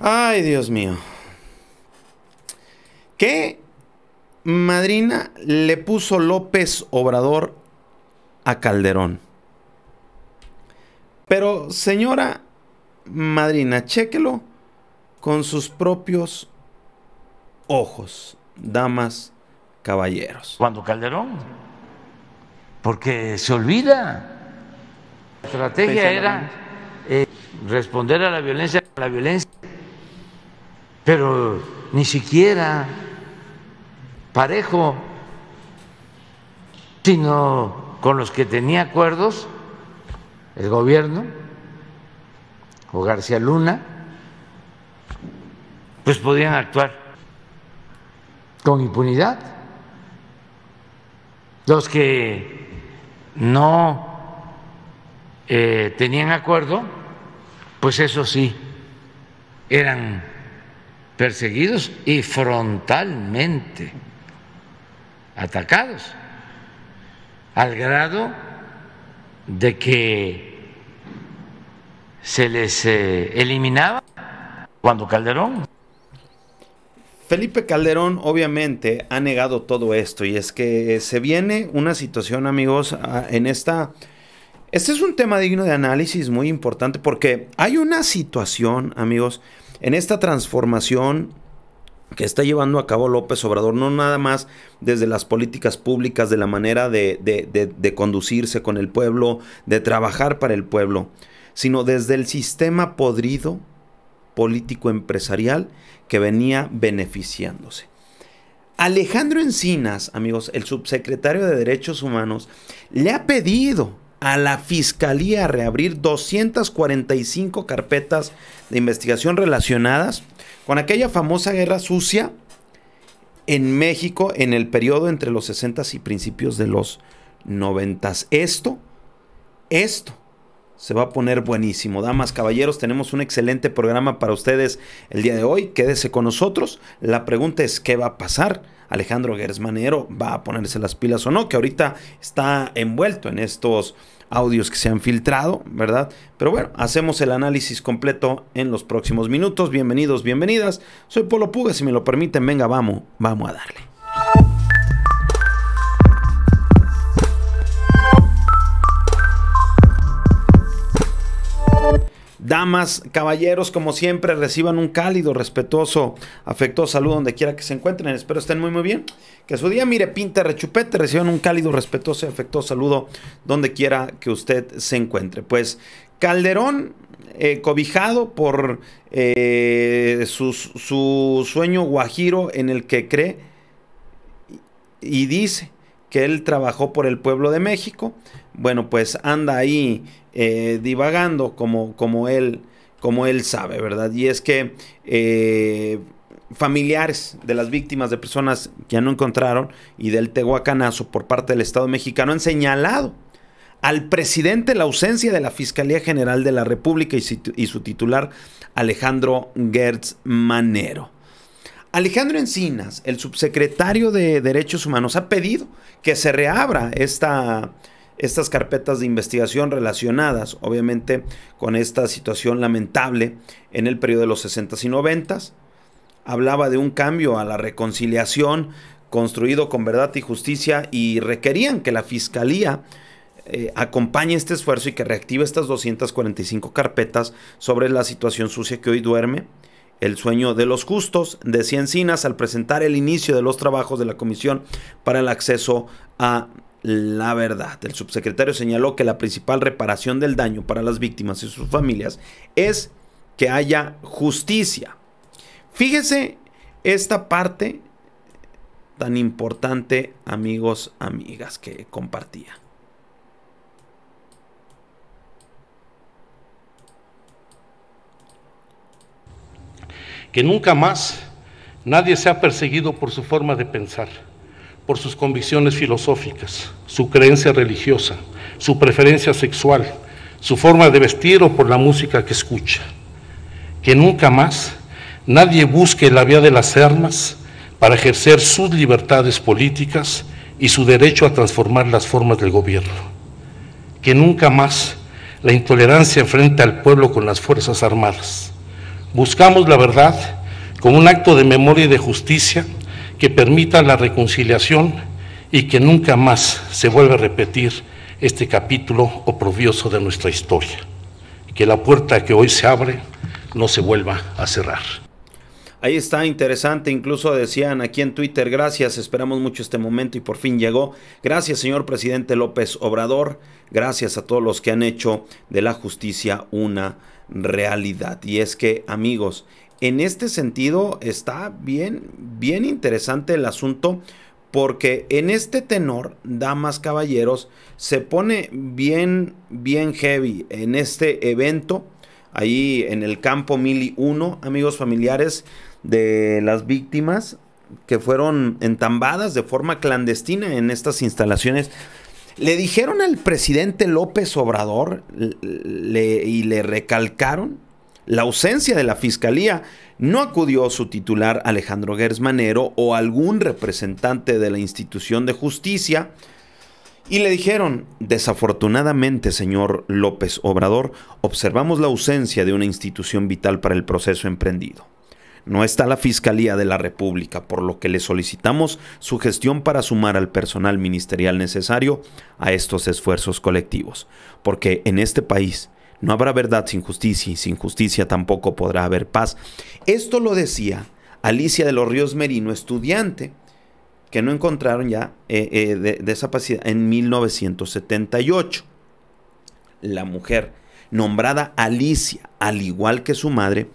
Ay, Dios mío. ¿Qué madrina le puso López Obrador a Calderón? Pero, señora madrina, chéquelo con sus propios ojos, damas, caballeros. Cuando Calderón, porque se olvida. La estrategia era eh, responder a la violencia, a la violencia pero ni siquiera parejo, sino con los que tenía acuerdos el gobierno o García Luna, pues podían actuar con impunidad. Los que no eh, tenían acuerdo, pues eso sí, eran perseguidos y frontalmente atacados, al grado de que se les eh, eliminaba cuando Calderón. Felipe Calderón obviamente ha negado todo esto y es que eh, se viene una situación amigos ah, en esta... Este es un tema digno de análisis muy importante porque hay una situación amigos en esta transformación que está llevando a cabo López Obrador, no nada más desde las políticas públicas, de la manera de, conducirse con el pueblo, de trabajar para el pueblo, sino desde el sistema podrido político empresarial que venía beneficiándose. Alejandro Encinas, amigos, el subsecretario de Derechos Humanos, le ha pedido a la fiscalía a reabrir 245 carpetas de investigación relacionadas con aquella famosa guerra sucia en México en el periodo entre los 60 y principios de los 90. Esto, esto se va a poner buenísimo. Damas, caballeros, tenemos un excelente programa para ustedes el día de hoy. Quédese con nosotros. La pregunta es, ¿qué va a pasar? Alejandro Gersmanero va a ponerse las pilas o no, que ahorita está envuelto en estos audios que se han filtrado, ¿verdad? Pero bueno, hacemos el análisis completo en los próximos minutos. Bienvenidos, bienvenidas. Soy Polo Puga, si me lo permiten, venga, vamos, vamos a darle. Damas, caballeros, como siempre, reciban un cálido, respetuoso, afectuoso saludo donde quiera que se encuentren. Espero estén muy, muy bien. Que su día, mire, pinta, rechupete, reciban un cálido, respetuoso, afectuoso saludo donde quiera que usted se encuentre. Pues Calderón, eh, cobijado por eh, su sueño guajiro en el que cree y dice que él trabajó por el pueblo de México. Bueno, pues anda ahí eh, divagando como, como, él, como él sabe, ¿verdad? Y es que eh, familiares de las víctimas de personas que ya no encontraron y del tehuacanazo por parte del Estado mexicano han señalado al presidente la ausencia de la Fiscalía General de la República y, y su titular Alejandro Gertz Manero. Alejandro Encinas, el subsecretario de Derechos Humanos, ha pedido que se reabra esta, estas carpetas de investigación relacionadas, obviamente, con esta situación lamentable en el periodo de los 60 y 90. Hablaba de un cambio a la reconciliación construido con verdad y justicia y requerían que la Fiscalía eh, acompañe este esfuerzo y que reactive estas 245 carpetas sobre la situación sucia que hoy duerme el sueño de los justos, de Encinas al presentar el inicio de los trabajos de la Comisión para el Acceso a la verdad. El subsecretario señaló que la principal reparación del daño para las víctimas y sus familias es que haya justicia. Fíjese esta parte tan importante, amigos, amigas, que compartía. que nunca más nadie sea perseguido por su forma de pensar, por sus convicciones filosóficas, su creencia religiosa, su preferencia sexual, su forma de vestir o por la música que escucha. Que nunca más nadie busque la vía de las armas para ejercer sus libertades políticas y su derecho a transformar las formas del gobierno. Que nunca más la intolerancia enfrente al pueblo con las Fuerzas Armadas Buscamos la verdad como un acto de memoria y de justicia que permita la reconciliación y que nunca más se vuelva a repetir este capítulo oprobioso de nuestra historia. Que la puerta que hoy se abre no se vuelva a cerrar. Ahí está, interesante. Incluso decían aquí en Twitter, gracias, esperamos mucho este momento y por fin llegó. Gracias, señor presidente López Obrador. Gracias a todos los que han hecho de la justicia una realidad. Y es que, amigos, en este sentido está bien, bien interesante el asunto porque en este tenor, damas, caballeros, se pone bien, bien heavy en este evento, ahí en el campo Mili uno amigos familiares, de las víctimas que fueron entambadas de forma clandestina en estas instalaciones. Le dijeron al presidente López Obrador y le recalcaron la ausencia de la fiscalía. No acudió su titular Alejandro Gersmanero o algún representante de la institución de justicia. Y le dijeron, desafortunadamente, señor López Obrador, observamos la ausencia de una institución vital para el proceso emprendido no está la Fiscalía de la República, por lo que le solicitamos su gestión para sumar al personal ministerial necesario a estos esfuerzos colectivos, porque en este país no habrá verdad sin justicia y sin justicia tampoco podrá haber paz. Esto lo decía Alicia de los Ríos Merino, estudiante que no encontraron ya eh, eh, de, en 1978. La mujer nombrada Alicia, al igual que su madre,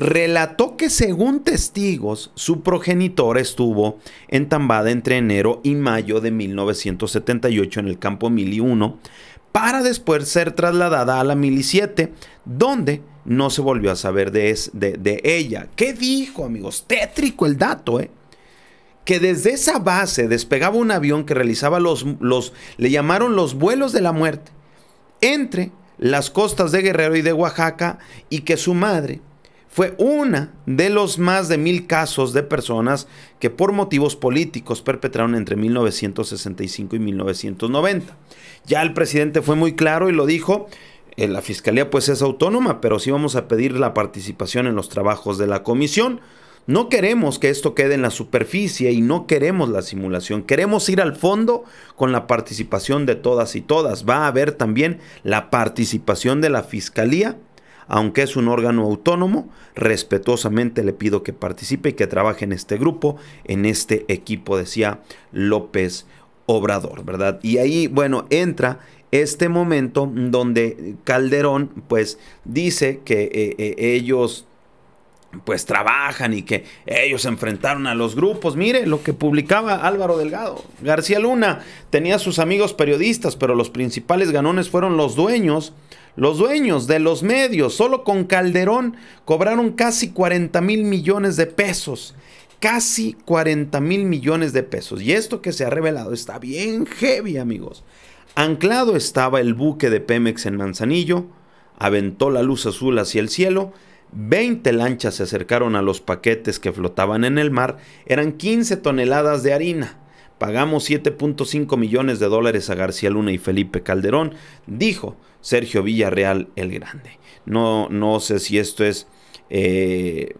relató que según testigos, su progenitor estuvo en entre enero y mayo de 1978 en el campo Mili 1, para después ser trasladada a la Mili 7, donde no se volvió a saber de, ella. ¿Qué dijo, amigos? Tétrico el dato, ¿eh? que desde esa base despegaba un avión que realizaba los, los, le llamaron los vuelos de la muerte, entre las costas de Guerrero y de Oaxaca, y que su madre fue una de los más de mil casos de personas que por motivos políticos perpetraron entre 1965 y 1990. Ya el presidente fue muy claro y lo dijo, eh, la fiscalía pues es autónoma, pero sí vamos a pedir la participación en los trabajos de la comisión. No queremos que esto quede en la superficie y no queremos la simulación. Queremos ir al fondo con la participación de todas y todas. Va a haber también la participación de la Fiscalía aunque es un órgano autónomo, respetuosamente le pido que participe y que trabaje en este grupo, en este equipo, decía López Obrador, ¿verdad? Y ahí, bueno, entra este momento donde Calderón, pues, dice que eh, eh, ellos pues trabajan y que ellos enfrentaron a los grupos. Mire lo que publicaba Álvaro Delgado. García Luna tenía sus amigos periodistas, pero los principales ganones fueron los dueños, los dueños de los medios. Solo con Calderón cobraron casi 40 mil millones de pesos. Casi 40 mil millones de pesos. Y esto que se ha revelado está bien heavy, amigos. Anclado estaba el buque de Pemex en Manzanillo, aventó la luz azul hacia el cielo 20 lanchas se acercaron a los paquetes que flotaban en el mar, eran 15 toneladas de harina. Pagamos 7.5 millones de dólares a García Luna y Felipe Calderón, dijo Sergio Villarreal el Grande. No, no sé si esto es, eh,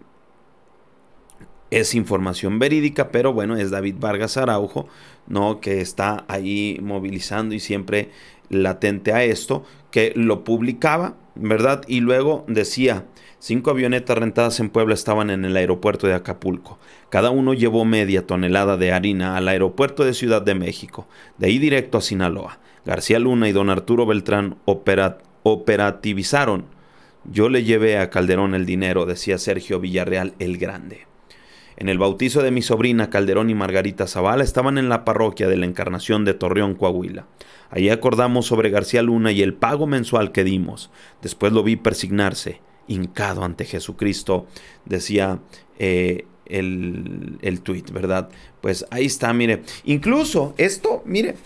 es información verídica, pero bueno, es David Vargas Araujo, ¿no? que está ahí movilizando y siempre latente a esto, que lo publicaba, ¿verdad? Y luego decía, cinco avionetas rentadas en Puebla estaban en el aeropuerto de Acapulco. Cada uno llevó media tonelada de harina al aeropuerto de Ciudad de México, de ahí directo a Sinaloa. García Luna y don Arturo Beltrán operativizaron. Yo le llevé a Calderón el dinero, decía Sergio Villarreal el Grande. En el bautizo de mi sobrina Calderón y Margarita Zavala estaban en la parroquia de la Encarnación de Torreón, Coahuila. Allí acordamos sobre García Luna y el pago mensual que dimos. Después lo vi persignarse, hincado ante Jesucristo, decía eh, el, el tuit, ¿verdad? Pues ahí está, mire. Incluso esto, mire,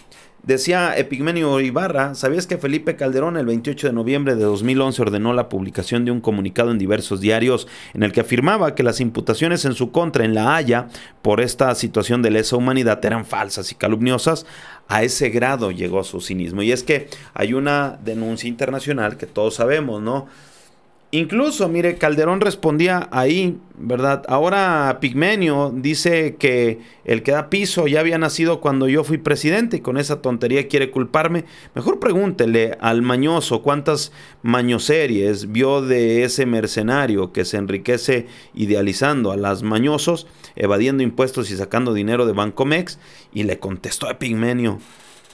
Decía Epigmenio Ibarra, ¿sabías que Felipe Calderón el 28 de noviembre de 2011 ordenó la publicación de un comunicado en diversos diarios en el que afirmaba que las imputaciones en su contra en La Haya por esta situación de lesa humanidad eran falsas y calumniosas? A ese grado llegó su cinismo. Y es que hay una denuncia internacional que todos sabemos, ¿no? Incluso, mire, Calderón respondía ahí, ¿verdad? Ahora Pigmenio dice que el que da piso ya había nacido cuando yo fui presidente y con esa tontería quiere culparme. Mejor pregúntele al mañoso cuántas mañoseries vio de ese mercenario que se enriquece idealizando a las mañosos, evadiendo impuestos y sacando dinero de Bancomex. Y le contestó a Pigmenio.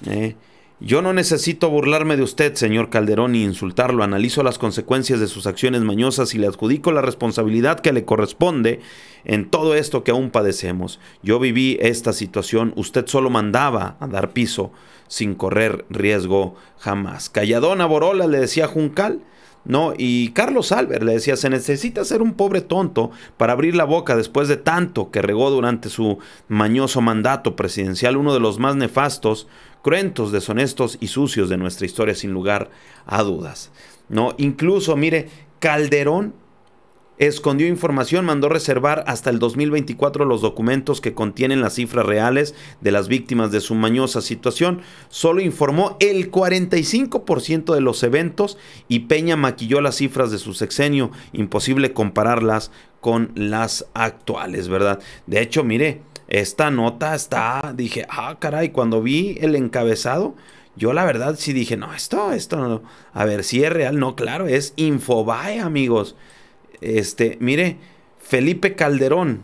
¿eh? Yo no necesito burlarme de usted, señor Calderón, ni insultarlo. Analizo las consecuencias de sus acciones mañosas y le adjudico la responsabilidad que le corresponde en todo esto que aún padecemos. Yo viví esta situación. Usted solo mandaba a dar piso sin correr riesgo jamás. Calladona Borola, le decía Juncal. Y Carlos Albert le decía, se necesita ser un pobre tonto para abrir la boca después de tanto que regó durante su mañoso mandato presidencial, uno de los más nefastos, cruentos, deshonestos y sucios de nuestra historia, sin lugar a dudas, ¿no? Incluso, mire, Calderón escondió información, mandó reservar hasta el 2024 los documentos que contienen las cifras reales de las víctimas de su mañosa situación. Solo informó el 45% de los eventos y Peña maquilló las cifras de su sexenio. Imposible compararlas con las actuales, ¿verdad? De hecho, mire, esta nota está, dije, ah, caray, cuando vi el encabezado, yo la verdad sí dije, no, esto, esto, no. a ver, si es real, no, claro, es Infobae, amigos. Este, mire, Felipe Calderón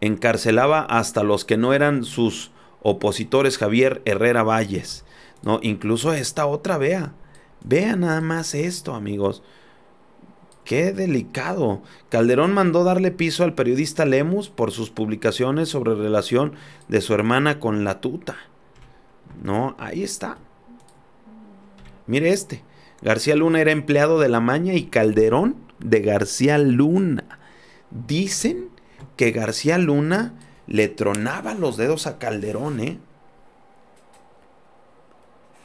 encarcelaba hasta los que no eran sus opositores, Javier Herrera Valles. No, incluso esta otra, vea. Vea nada más esto, amigos. Qué delicado. Calderón mandó darle piso al periodista Lemus por sus publicaciones sobre relación de su hermana con la tuta. No, ahí está. Mire este. García Luna era empleado de la Maña y Calderón de García Luna. Dicen que García Luna le tronaba los dedos a Calderón, ¿eh?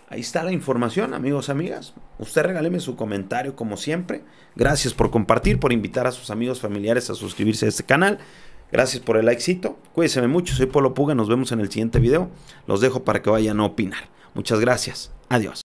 Ahí está la información, amigos, amigas. Usted regáleme su comentario como siempre. Gracias por compartir, por invitar a sus amigos, familiares a suscribirse a este canal. Gracias por el éxito. Cuídense mucho. Soy Polo Puga. Nos vemos en el siguiente video. Los dejo para que vayan a opinar. Muchas gracias. Adiós.